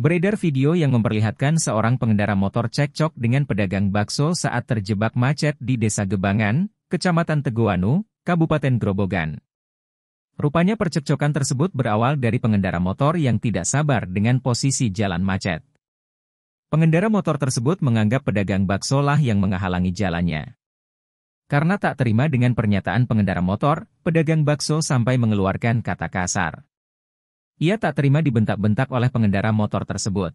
Beredar video yang memperlihatkan seorang pengendara motor cekcok dengan pedagang bakso saat terjebak macet di Desa Gebangan, Kecamatan Teguanu, Kabupaten Grobogan. Rupanya percekcokan tersebut berawal dari pengendara motor yang tidak sabar dengan posisi jalan macet. Pengendara motor tersebut menganggap pedagang bakso lah yang menghalangi jalannya. Karena tak terima dengan pernyataan pengendara motor, pedagang bakso sampai mengeluarkan kata kasar. Ia tak terima dibentak-bentak oleh pengendara motor tersebut.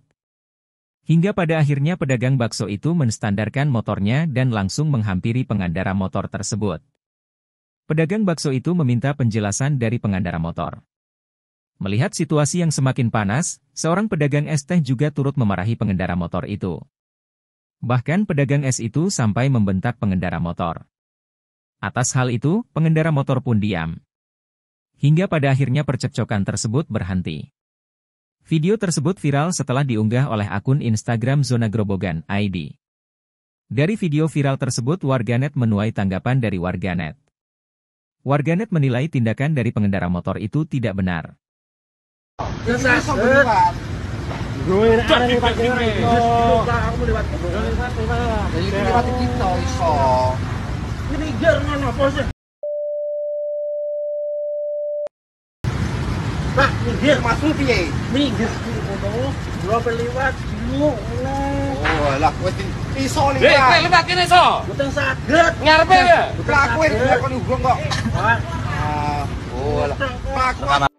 Hingga pada akhirnya pedagang bakso itu menstandarkan motornya dan langsung menghampiri pengendara motor tersebut. Pedagang bakso itu meminta penjelasan dari pengendara motor. Melihat situasi yang semakin panas, seorang pedagang es teh juga turut memarahi pengendara motor itu. Bahkan pedagang es itu sampai membentak pengendara motor. Atas hal itu, pengendara motor pun diam. Hingga pada akhirnya percekcokan tersebut berhenti. Video tersebut viral setelah diunggah oleh akun Instagram Zona Grobogan ID. Dari video viral tersebut warganet menuai tanggapan dari warganet. Warganet menilai tindakan dari pengendara motor itu tidak benar. Pak, minggir masuk piye? Minggir ku ono. Ora lewat ngono. Oh, lah kowe iso lewat. Eh, kowe lewat kene iso. Mboten saged. Ngarepe ya. Lah kowe kok. Ah, oh lah. Pak,